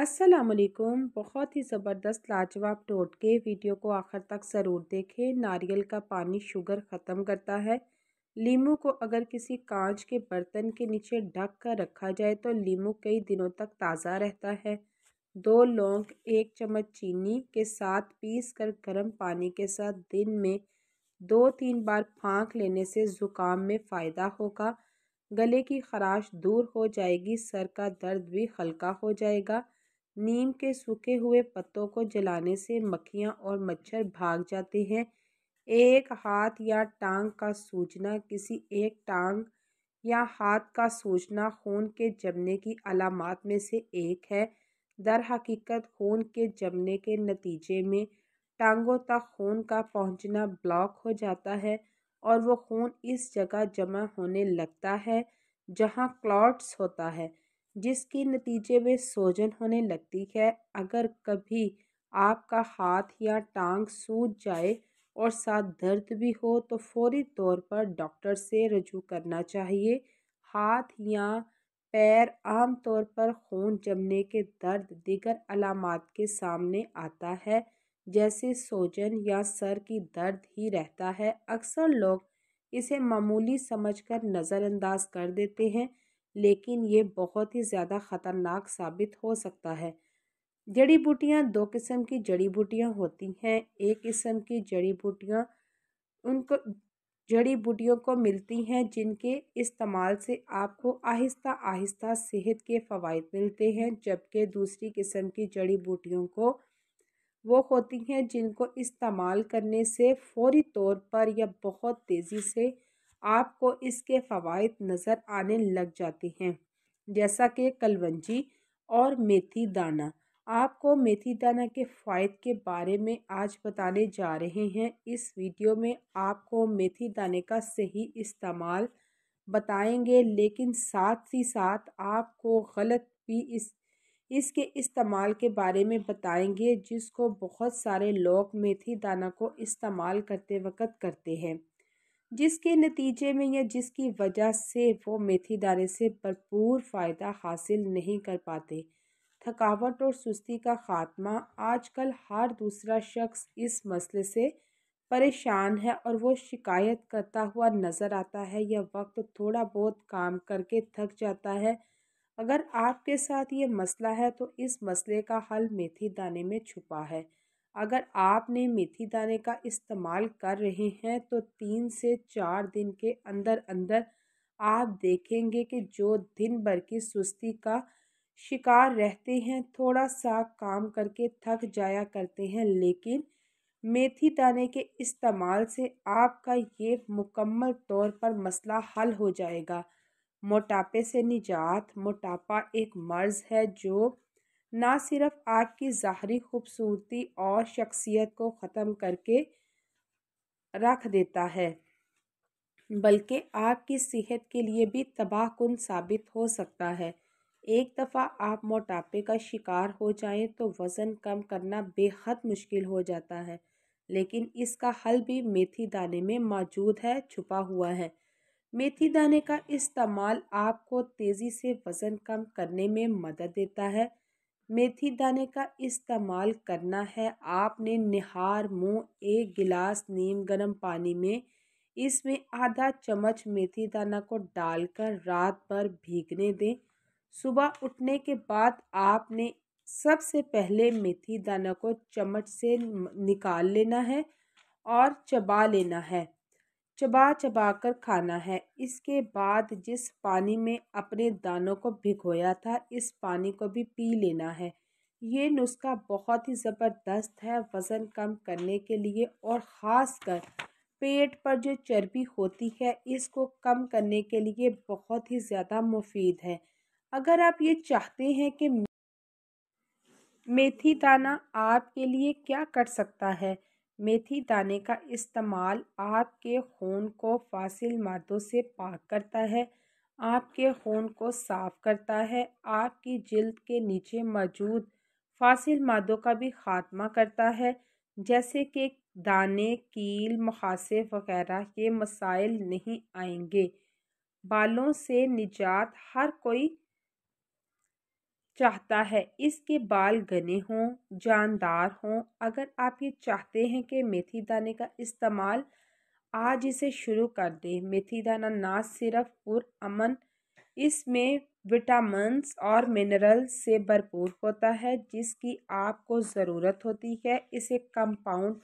असलकुम बहुत ही ज़बरदस्त लाजवाब टोटके वीडियो को आखिर तक ज़रूर देखें नारियल का पानी शुगर ख़त्म करता है लीमू को अगर किसी कांच के बर्तन के नीचे ढक कर रखा जाए तो लीमू कई दिनों तक ताज़ा रहता है दो लौंग एक चम्मच चीनी के साथ पीस कर गर्म पानी के साथ दिन में दो तीन बार फाँक लेने से ज़ुकाम में फ़ायदा होगा गले की खराश दूर हो जाएगी सर का दर्द भी हल्का हो जाएगा नीम के सूखे हुए पत्तों को जलाने से मक्खियाँ और मच्छर भाग जाते हैं एक हाथ या टांग का सूजना किसी एक टांग या हाथ का सूजना खून के जमने की अलामत में से एक है दर हकीकत खून के जमने के नतीजे में टांगों तक खून का पहुंचना ब्लॉक हो जाता है और वो खून इस जगह जमा होने लगता है जहां क्लॉट्स होता है जिसके नतीजे में सोजन होने लगती है अगर कभी आपका हाथ या टांग सूज जाए और साथ दर्द भी हो तो फौरी तौर पर डॉक्टर से रजू करना चाहिए हाथ या पैर आम तौर पर खून जमने के दर्द दिगर अलामत के सामने आता है जैसे सोजन या सर की दर्द ही रहता है अक्सर लोग इसे मामूली समझकर नज़रअंदाज कर देते हैं लेकिन ये बहुत ही ज़्यादा ख़तरनाक साबित हो सकता है जड़ी बूटियाँ दो किस्म की जड़ी बूटियाँ होती हैं एक किस्म की जड़ी बूटियाँ उनको जड़ी बूटियों को मिलती हैं जिनके इस्तेमाल से आपको आहिस्ता आहिस्ता सेहत के फ़वाद मिलते हैं जबकि दूसरी किस्म की जड़ी बूटियों को वो होती हैं जिनको इस्तेमाल करने से फौरी तौर पर या बहुत तेज़ी से आपको इसके फ़वाद नज़र आने लग जाते हैं जैसा कि कलवंजी और मेथी दाना आपको मेथी दाना के फ़ायद के बारे में आज बताने जा रहे हैं इस वीडियो में आपको मेथी दाने का सही इस्तेमाल बताएंगे लेकिन साथ ही साथ आपको गलत भी इस इसके इस्तेमाल के बारे में बताएंगे जिसको बहुत सारे लोग मेथी दाना को इस्तेमाल करते वक्त करते हैं जिसके नतीजे में या जिसकी वजह से वो मेथी दाने से भरपूर फ़ायदा हासिल नहीं कर पाते थकावट और सुस्ती का ख़ात्मा आजकल हर दूसरा शख्स इस मसले से परेशान है और वो शिकायत करता हुआ नज़र आता है या वक्त थोड़ा बहुत काम करके थक जाता है अगर आपके साथ ये मसला है तो इस मसले का हल मेथी दाने में छुपा है अगर आपने मेथी दाने का इस्तेमाल कर रहे हैं तो तीन से चार दिन के अंदर अंदर आप देखेंगे कि जो दिन भर की सुस्ती का शिकार रहते हैं थोड़ा सा काम करके थक जाया करते हैं लेकिन मेथी दाने के इस्तेमाल से आपका ये मुकम्मल तौर पर मसला हल हो जाएगा मोटापे से निजात मोटापा एक मर्ज़ है जो ना सिर्फ आपकी ज़ाहरी खूबसूरती और शख्सियत को ख़त्म करके रख देता है बल्कि आपकी सेहत के लिए भी तबाह कन साबित हो सकता है एक दफ़ा आप मोटापे का शिकार हो जाएं तो वज़न कम करना बेहद मुश्किल हो जाता है लेकिन इसका हल भी मेथी दाने में मौजूद है छुपा हुआ है मेथी दाने का इस्तेमाल आपको तेज़ी से वज़न कम करने में मदद देता है मेथी दाने का इस्तेमाल करना है आपने निहार मुँह एक गिलास नीम गर्म पानी में इसमें आधा चम्मच मेथी दाना को डालकर रात भर भीगने दें सुबह उठने के बाद आपने सबसे पहले मेथी दाना को चम्मच से निकाल लेना है और चबा लेना है चबा चबा कर खाना है इसके बाद जिस पानी में अपने दानों को भिगोया था इस पानी को भी पी लेना है ये नुस्खा बहुत ही ज़बरदस्त है वज़न कम करने के लिए और ख़ास कर पेट पर जो चर्बी होती है इसको कम करने के लिए बहुत ही ज़्यादा मुफीद है अगर आप ये चाहते हैं कि मेथी दाना आपके लिए क्या कर सकता है मेथी दाने का इस्तेमाल आपके खून को फासिल मादों से पाक करता है आपके खून को साफ करता है आपकी जल्द के नीचे मौजूद फासिल मादों का भी खात्मा करता है जैसे कि दाने कील मुहासे वगैरह ये मसाइल नहीं आएंगे बालों से निजात हर कोई चाहता है इसके बाल घने हों जानदार हों अगर आप ये चाहते हैं कि मेथी दाने का इस्तेमाल आज इसे शुरू कर दें मेथी दाना ना सिर्फ अमन इसमें विटामिन्स और मिनरल्स से भरपूर होता है जिसकी आपको ज़रूरत होती है इसे कंपाउंड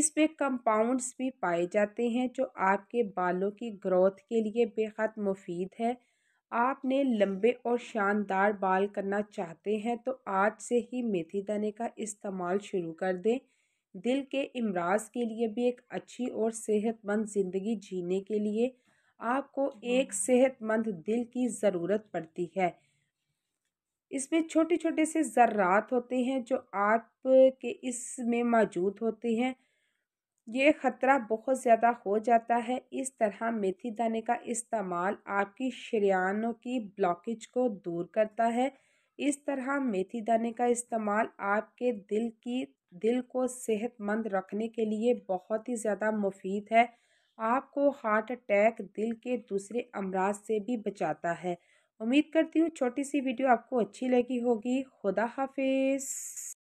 इसमें कंपाउंड्स भी पाए जाते हैं जो आपके बालों की ग्रोथ के लिए बेहद मुफीद है आपने लंबे और शानदार बाल करना चाहते हैं तो आज से ही मेथी दाने का इस्तेमाल शुरू कर दें दिल के इमराज के लिए भी एक अच्छी और सेहतमंद ज़िंदगी जीने के लिए आपको एक सेहतमंद दिल की ज़रूरत पड़ती है इसमें छोटे छोटे से ज़र्रात होते हैं जो आपके इसमें मौजूद होते हैं ये ख़तरा बहुत ज़्यादा हो जाता है इस तरह मेथी दाने का इस्तेमाल आपकी शरियानों की ब्लॉकेज को दूर करता है इस तरह मेथी दाने का इस्तेमाल आपके दिल की दिल को सेहतमंद रखने के लिए बहुत ही ज़्यादा मुफीद है आपको हार्ट अटैक दिल के दूसरे अमराज से भी बचाता है उम्मीद करती हूँ छोटी सी वीडियो आपको अच्छी लगी होगी खुदा हाफिज़